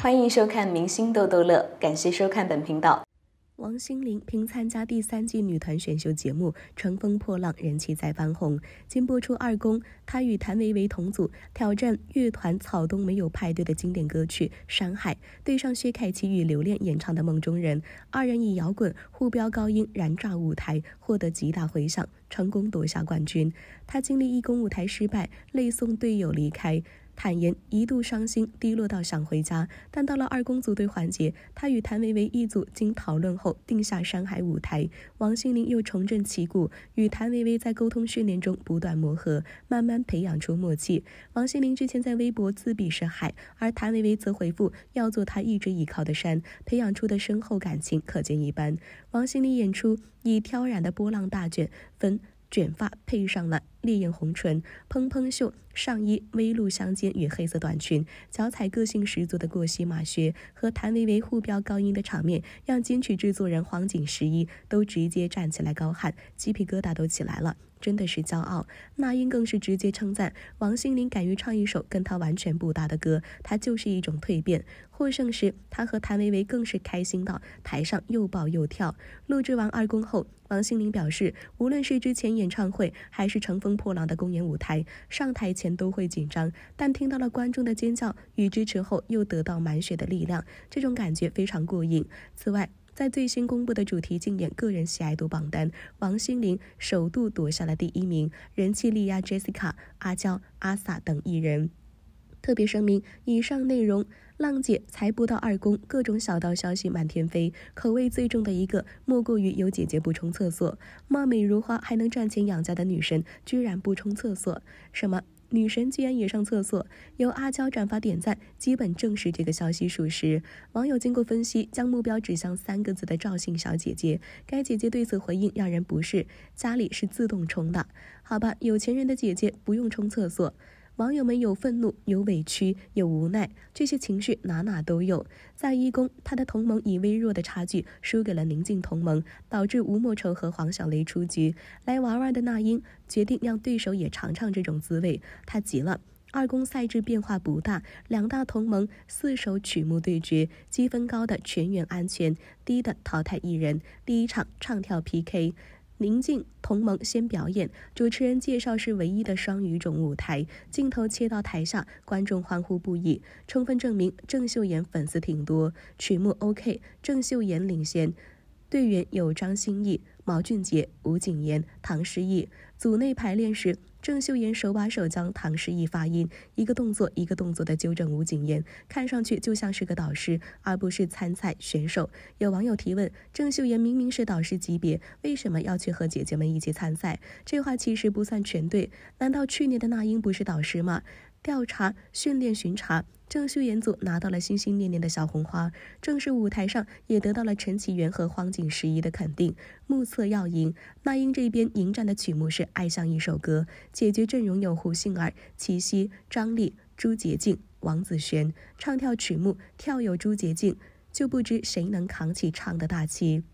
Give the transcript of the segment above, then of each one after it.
欢迎收看《明星逗逗乐》，感谢收看本频道。王心凌凭参加第三季女团选秀节目《乘风破浪》，人气再翻红。经播出二公，她与谭维维同组，挑战乐团草东没有派对的经典歌曲《山海》，对上薛凯琪与刘恋演唱的《梦中人》，二人以摇滚互飙高音，燃炸舞台，获得极大回响，成功夺下冠军。她经历一公舞台失败，泪送队友离开。坦言一度伤心低落到想回家，但到了二公组队环节，他与谭维维一组，经讨论后定下山海舞台。王心凌又重振旗鼓，与谭维维在沟通训练中不断磨合，慢慢培养出默契。王心凌之前在微博自比是海，而谭维维则回复要做他一直依靠的山，培养出的深厚感情可见一斑。王心凌演出以飘然的波浪大卷分卷发配上了。烈焰红唇、蓬蓬袖上衣、微露香肩与黑色短裙，脚踩个性十足的过膝马靴，和谭维维互飙高音的场面，让金曲制作人黄景十一都直接站起来高喊，鸡皮疙瘩都起来了，真的是骄傲。那英更是直接称赞王心凌敢于唱一首跟她完全不搭的歌，她就是一种蜕变。获胜时，她和谭维维更是开心到台上又抱又跳。录制完二宫后，王心凌表示，无论是之前演唱会还是乘风。破浪的公演舞台上，台前都会紧张，但听到了观众的尖叫与支持后，又得到满血的力量，这种感觉非常过瘾。此外，在最新公布的主题竞演个人喜爱度榜单，王心凌首度夺下了第一名，人气力压 Jessica、阿娇、阿 sa 等艺人。特别声明，以上内容浪姐才不到二宫，各种小道消息满天飞。口味最重的一个，莫过于有姐姐不冲厕所。貌美如花还能赚钱养家的女神，居然不冲厕所？什么女神居然也上厕所？由阿娇转发点赞，基本证实这个消息属实。网友经过分析，将目标指向三个字的赵姓小姐姐。该姐姐对此回应让人不适：家里是自动冲的。好吧，有钱人的姐姐不用冲厕所。网友们有愤怒，有委屈，有无奈，这些情绪哪哪都有。在一公，他的同盟以微弱的差距输给了宁静同盟，导致吴莫愁和黄小蕾出局。来玩玩的那英决定让对手也尝尝这种滋味，他急了。二公赛制变化不大，两大同盟四首曲目对决，积分高的全员安全，低的淘汰一人。第一场唱跳 PK。宁静同盟先表演，主持人介绍是唯一的双语种舞台，镜头切到台下，观众欢呼不已，充分证明郑秀妍粉丝挺多。曲目 OK，郑秀妍领衔，队员有张歆艺。毛俊杰、吴谨言、唐诗逸组内排练时，郑秀妍手把手将唐诗逸发音，一个动作一个动作的纠正吴谨言，看上去就像是个导师，而不是参赛选手。有网友提问：郑秀妍明明是导师级别，为什么要去和姐姐们一起参赛？这话其实不算全对，难道去年的那英不是导师吗？调查、训练、巡查，郑秀妍组拿到了心心念念的小红花，正式舞台上也得到了陈绮媛和荒井十一的肯定，目测要赢。那英这边迎战的曲目是《爱像一首歌》，解决阵容有胡杏儿、齐溪、张丽、朱洁静、王子璇，唱跳曲目跳有朱洁静，就不知谁能扛起唱的大旗。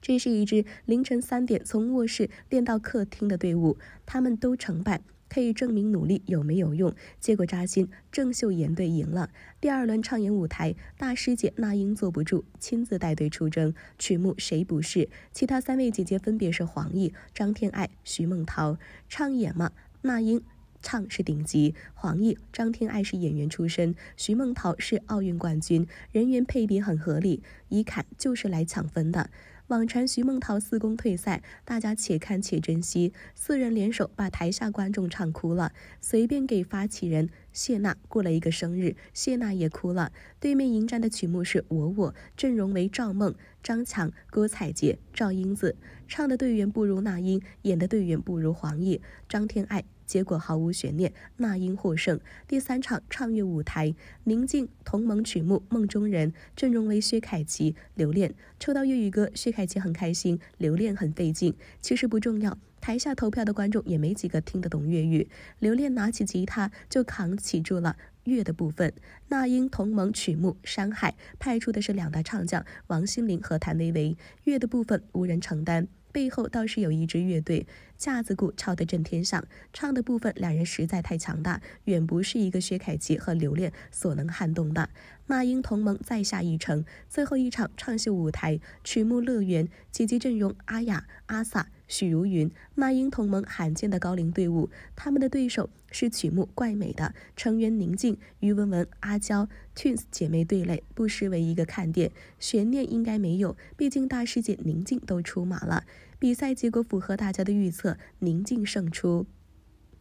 这是一支凌晨三点从卧室练到客厅的队伍，他们都成败。可以证明努力有没有用，结果扎心。郑秀妍队赢了。第二轮唱演舞台，大师姐那英坐不住，亲自带队出征。曲目谁不是？其他三位姐姐分别是黄奕、张天爱、徐梦桃。唱演嘛，那英唱是顶级，黄奕、张天爱是演员出身，徐梦桃是奥运冠军，人员配比很合理。一看就是来抢分的。网传徐梦桃四公退赛，大家且看且珍惜。四人联手把台下观众唱哭了，随便给发起人谢娜过了一个生日，谢娜也哭了。对面迎战的曲目是我我，阵容为赵梦。张强、郭采洁、赵英子唱的队员不如那英，演的队员不如黄奕、张天爱。结果毫无悬念，那英获胜。第三场唱粤舞台，宁静同盟曲目《梦中人》，阵容为薛凯琪、留恋。抽到粤语歌，薛凯琪很开心，留恋很费劲。其实不重要，台下投票的观众也没几个听得懂粤语。留恋拿起吉他就扛起住了。乐的部分，那英同盟曲目《山海》派出的是两大唱将王心凌和谭维维，乐的部分无人承担，背后倒是有一支乐队，架子鼓敲得震天响。唱的部分，两人实在太强大，远不是一个薛凯琪和刘恋所能撼动的。那英同盟再下一城，最后一场唱秀舞台曲目乐园，集姐阵容阿雅、阿萨。许茹芸、那英同盟罕见的高龄队伍，他们的对手是曲目怪美的成员宁静、于文文、阿娇 twins 姐妹对垒，不失为一个看点。悬念应该没有，毕竟大师姐宁静都出马了。比赛结果符合大家的预测，宁静胜出，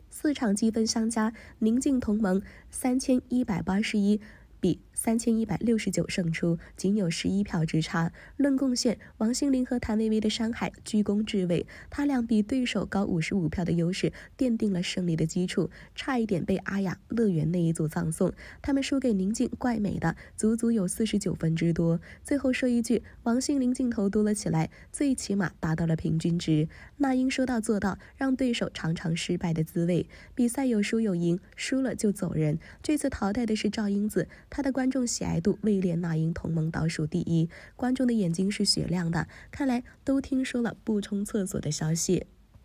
四场积分相加，宁静同盟三千一百八十一比。三千一百六十九胜出，仅有十一票之差。论贡献，王心凌和谭维维的伤害居功至伟，他俩比对手高五十五票的优势奠定了胜利的基础，差一点被阿雅乐园那一组葬送。他们输给宁静、怪美的，足足有四十九分之多。最后说一句，王心凌镜头多了起来，最起码达到了平均值。那英说到做到，让对手尝尝失败的滋味。比赛有输有赢，输了就走人。这次淘汰的是赵英子，她的关。观众喜爱度位列那英同盟倒数第一，观众的眼睛是雪亮的，看来都听说了不冲厕所的消息。